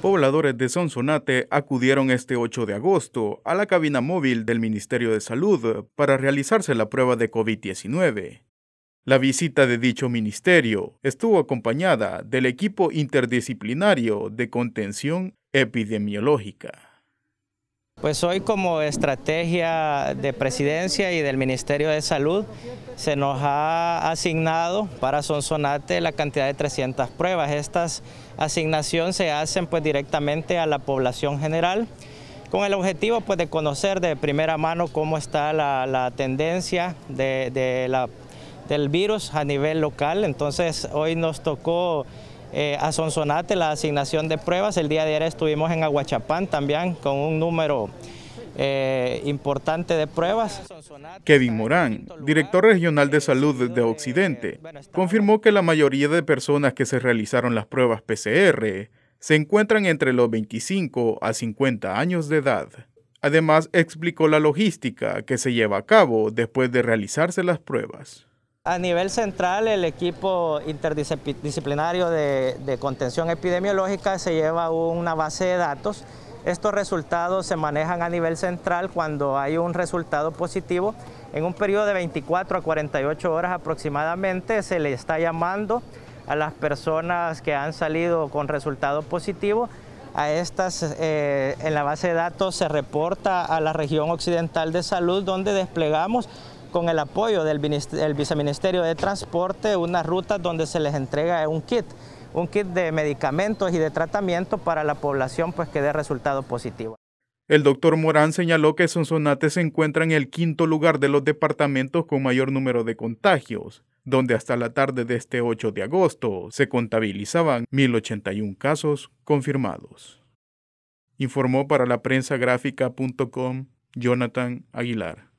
Pobladores de Sonsonate acudieron este 8 de agosto a la cabina móvil del Ministerio de Salud para realizarse la prueba de COVID-19. La visita de dicho ministerio estuvo acompañada del equipo interdisciplinario de contención epidemiológica. Pues hoy como estrategia de presidencia y del Ministerio de Salud se nos ha asignado para Sonsonate la cantidad de 300 pruebas. Estas asignaciones se hacen pues directamente a la población general con el objetivo pues de conocer de primera mano cómo está la, tendencia del virus a nivel local. Entonces hoy nos tocó eh, a la asignación de pruebas. El día de ayer estuvimos en Aguachapán también con un número eh, importante de pruebas. Kevin Morán, director regional de eh, salud de Occidente, confirmó que la mayoría de personas que se realizaron las pruebas PCR se encuentran entre los 25 a 50 años de edad. Además, explicó la logística que se lleva a cabo después de realizarse las pruebas. A nivel central, el equipo interdisciplinario de, contención epidemiológica se lleva una base de datos. Estos resultados se manejan a nivel central cuando hay un resultado positivo. En un periodo de 24 a 48 horas aproximadamente se le está llamando a las personas que han salido con resultado positivo. A estas eh, en la base de datos se reporta a la región occidental de salud donde desplegamos con el apoyo del el Viceministerio de Transporte una ruta donde se les entrega un kit, un kit de medicamentos y de tratamiento para la población pues, que dé resultado positivo. El doctor Morán señaló que Sonsonate se encuentra en el quinto lugar de los departamentos con mayor número de contagios, donde hasta la tarde de este 8 de agosto se contabilizaban 1.081 casos confirmados. Informó para la prensa Jonathan Aguilar.